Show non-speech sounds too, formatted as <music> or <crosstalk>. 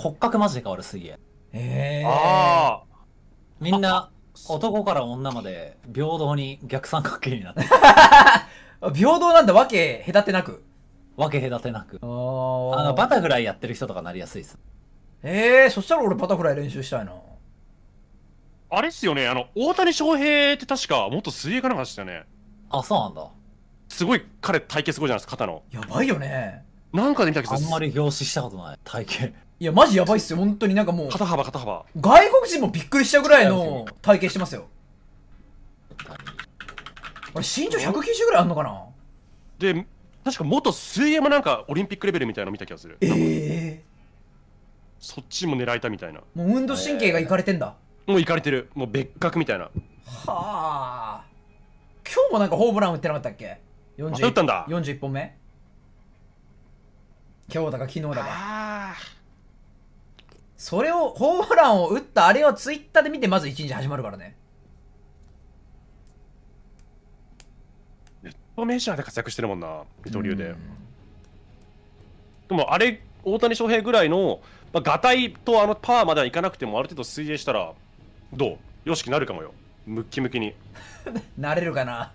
骨格マジで変わる水泳。ええー。ああ。みんな、男から女まで平等に逆三角形になって <laughs> 平等なんだ、わけ隔てなく。わけ隔てなく。あの、バタフライやってる人とかなりやすいです。ええー、そしたら俺バタフライ練習したいな。あれっすよね、あの、大谷翔平って確か元水泳かなんかでしたよね。あ、そうなんだ。すごい、彼体型すごいじゃないですか、肩の。やばいよね。なんかで見たけどあんまり凝視したことない体型いやマジやばいっすよ本当になんかもう肩幅肩幅外国人もびっくりしちゃうぐらいの体型してますよあれ身長190ぐらいあんのかなで確か元水泳もなんかオリンピックレベルみたいなの見た気がするええー、そっちも狙えたみたいなもう運動神経がいかれてんだ、もういかれてるもう別格みたいなはあ今日もなんかホームラン打ってなかったっけ打ったんだ41本目今日だか昨日だかそれをホームランを打ったあれをツイッターで見てまず一日始まるからねメジャーで活躍してるもんな二刀流で、でもあれ大谷翔平ぐらいの、まあ、ガタイとあのパワーまではいかなくてもある程度水泳したらどうよしきなるかもよムッキムキに <laughs> なれるかな